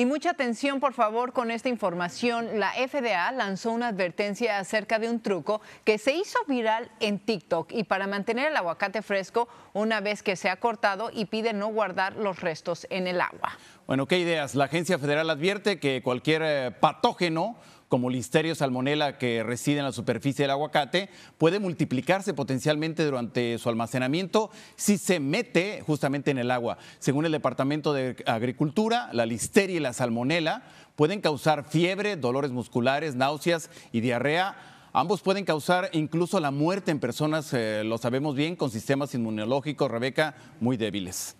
Y mucha atención, por favor, con esta información. La FDA lanzó una advertencia acerca de un truco que se hizo viral en TikTok y para mantener el aguacate fresco una vez que se ha cortado y pide no guardar los restos en el agua. Bueno, ¿qué ideas? La Agencia Federal advierte que cualquier eh, patógeno como listerio salmonela que reside en la superficie del aguacate, puede multiplicarse potencialmente durante su almacenamiento si se mete justamente en el agua. Según el Departamento de Agricultura, la listeria y la salmonela pueden causar fiebre, dolores musculares, náuseas y diarrea. Ambos pueden causar incluso la muerte en personas, eh, lo sabemos bien, con sistemas inmunológicos, Rebeca, muy débiles.